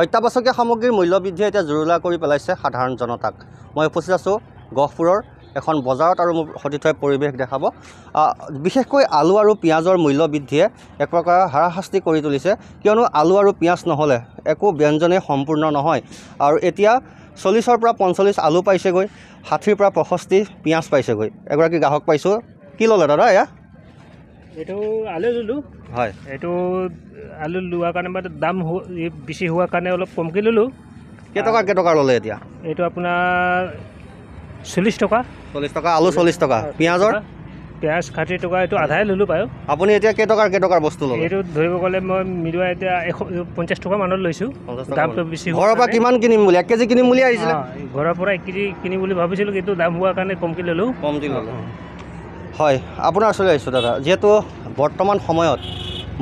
অত্যাৱশ্যকীয় সামগ্ৰীৰ মূল্য বৃদ্ধিয়ে এতিয়া জুৰুলা কৰি পেলাইছে সাধাৰণ জনতাক মই উপস্থিত আছোঁ গহপুৰৰ এখন বজাৰত আৰু মোৰ সতীথয় পৰিৱেশ দেখাব বিশেষকৈ আলু আৰু পিঁয়াজৰ মূল্য বৃদ্ধিয়ে এক প্ৰকাৰে হাৰাশাস্তি কৰি তুলিছে কিয়নো আলু আৰু পিঁয়াজ নহ'লে একো ব্যঞ্জনেই সম্পূৰ্ণ নহয় আৰু এতিয়া চল্লিছৰ পৰা পঞ্চল্লিছ আলু পাইছেগৈ ষাঠিৰ পৰা পঁষষ্ঠি পিঁয়াজ পাইছেগৈ এগৰাকী গ্ৰাহক পাইছোঁ কি ল'লে দাদা এয়া এইটো আলু ল'লোঁ হয় এইটো আলু লোৱাৰ কাৰণে মানে দাম বেছি হোৱাৰ কাৰণে অলপ কমকৈ ল'লোঁ কেইটকা কেইটকা ল'লে এতিয়া এইটো আপোনাৰ চল্লিছ টকা চল্লিছ টকা আলু চল্লিছ টকা পিঁয়াজৰ পিঁয়াজ ষাঠি টকা এইটো আধাই ল'লোঁ বাৰু আপুনি এতিয়া কেইটকা কেইটকাৰ বস্তু ল'লোঁ এইটো ধৰিব গ'লে মই মিলোৱা এতিয়া এশ পঞ্চাছ টকা মানত লৈছোঁ দামটো বেছি ঘৰৰ পৰা কিমান কিনিম বুলি এক কেজি কিনিম বুলি আহিছিলে ঘৰৰ পৰা এক কেজি কিনিম বুলি ভাবিছিলোঁ কিন্তু দাম হোৱাৰ কাৰণে কমকৈ ল'লোঁ কমকৈ ল'লোঁ হয় আপোনাৰ ওচৰলৈ আহিছোঁ দাদা যিহেতু বৰ্তমান সময়ত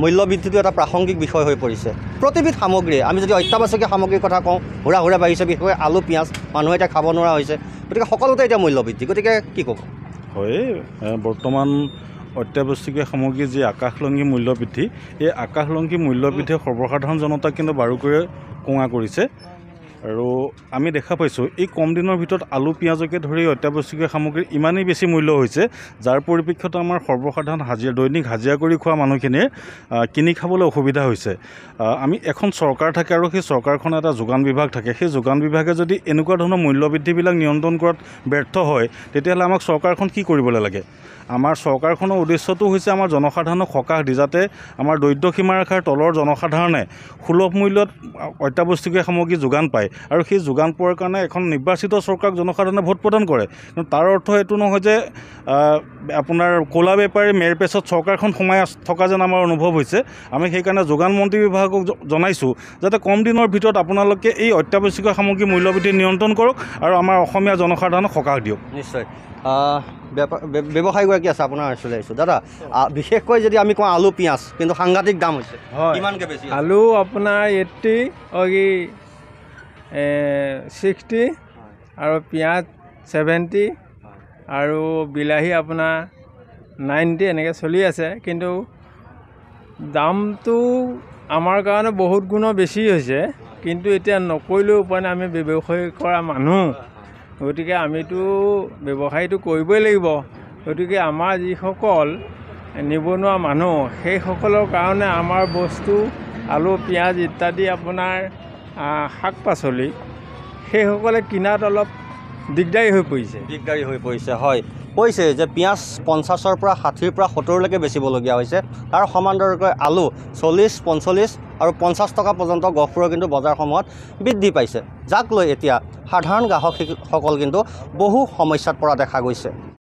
মূল্য বৃদ্ধিটো এটা প্ৰাসংগিক বিষয় হৈ পৰিছে প্ৰতিবিধ সামগ্ৰী আমি যদি অত্যাৱশ্যকীয় সামগ্ৰীৰ কথা কওঁ হুৰা হুৰা বাঢ়িছে বিশেষকৈ আলু পিঁয়াজ মানুহে এতিয়া খাব নোৱাৰা হৈছে গতিকে সকলোতে এতিয়া মূল্য বৃদ্ধি গতিকে কি ক'ব হয় বৰ্তমান অত্যাৱশ্যকীয় সামগ্ৰী যি আকাশলংঘী মূল্য বৃদ্ধি এই আকাশলংঘী মূল্য বৃদ্ধিয়ে সৰ্বসাধাৰণ জনতাক কিন্তু বাৰুকৈয়ে কোঙা কৰিছে আৰু আমি দেখা পাইছোঁ এই কম দিনৰ ভিতৰত আলু পিঁয়াজকে ধৰি অত্যাৱশ্যকীয় সামগ্ৰী ইমানেই বেছি মূল্য হৈছে যাৰ পৰিপ্ৰেক্ষিতত আমাৰ সৰ্বসাধাৰণ হাজিৰা দৈনিক হাজিৰা কৰি খোৱা মানুহখিনিয়ে কিনি খাবলৈ অসুবিধা হৈছে আমি এখন চৰকাৰ থাকে আৰু সেই চৰকাৰখনৰ এটা যোগান বিভাগ থাকে সেই যোগান বিভাগে যদি এনেকুৱা ধৰণৰ মূল্যবৃদ্ধিবিলাক নিয়ন্ত্ৰণ কৰাত ব্যৰ্থ হয় তেতিয়াহ'লে আমাক চৰকাৰখন কি কৰিবলৈ লাগে আমাৰ চৰকাৰখনৰ উদ্দেশ্যটো হৈছে আমাৰ জনসাধাৰণক সকাহ দি যাতে আমাৰ দৰিদ্ৰ সীমাৰেখাৰ তলৰ জনসাধাৰণে সুলভ মূল্যত অত্যাৱশ্যকীয় সামগ্ৰী যোগান পায় পায় আৰু সেই যোগান পোৱাৰ কাৰণে এখন নিৰ্বাচিত চৰকাৰক জনসাধাৰণে ভোট প্ৰদান কৰে কিন্তু তাৰ অৰ্থ এইটো নহয় যে আপোনাৰ কলা বেপাৰী মেৰ পেছত চৰকাৰখন সোমাই থকা যেন আমাৰ অনুভৱ হৈছে আমি সেইকাৰণে যোগান মন্ত্ৰী বিভাগক জনাইছোঁ যাতে কম দিনৰ ভিতৰত আপোনালোকে এই অত্যাৱশ্যকীয় সামগ্ৰী মূল্যবৃদ্ধি নিয়ন্ত্ৰণ কৰক আৰু আমাৰ অসমীয়া জনসাধাৰণক সকাহ দিয়ক নিশ্চয় বেপাৰ ব্যৱসায়ীগৰাকী আছে আপোনাৰ চলি আহিছোঁ দাদা বিশেষকৈ যদি আমি কওঁ আলু পিঁয়াজ কিন্তু সাংঘাতিক দাম হৈছে হয় আলু আপোনাৰ এইটি ছিক্সটি আৰু পিঁয়াজ ছেভেণ্টি আৰু বিলাহী আপোনাৰ নাইণ্টি এনেকৈ চলি আছে কিন্তু দামটো আমাৰ কাৰণে বহুত গুণৰ বেছি হৈছে কিন্তু এতিয়া নকৰিলেও উপায় নাই আমি ব্যৱসায় কৰা মানুহ গতিকে আমিতো ব্যৱসায়টো কৰিবই লাগিব গতিকে আমাৰ যিসকল নিবনুৱা মানুহ সেইসকলৰ কাৰণে আমাৰ বস্তু আলু পিঁয়াজ ইত্যাদি আপোনাৰ শাক পাচলি সেইসকলে কিনাত অলপ দিগদাৰী হৈ পৰিছে দিগদাৰী হৈ পৰিছে হয় কৈছে যে পিঁয়াজ পঞ্চাছৰ পৰা ষাঠিৰ পৰা সত্তৰলৈকে বেচিবলগীয়া হৈছে তাৰ সমান্তৰকৈ আলু চল্লিছ পঞ্চল্লিছ আৰু পঞ্চাছ টকা পৰ্যন্ত গহপুৰৰ কিন্তু বজাৰসমূহত বৃদ্ধি পাইছে যাক লৈ এতিয়া সাধাৰণ গ্ৰাহকসকল কিন্তু বহু সমস্যাত পৰা দেখা গৈছে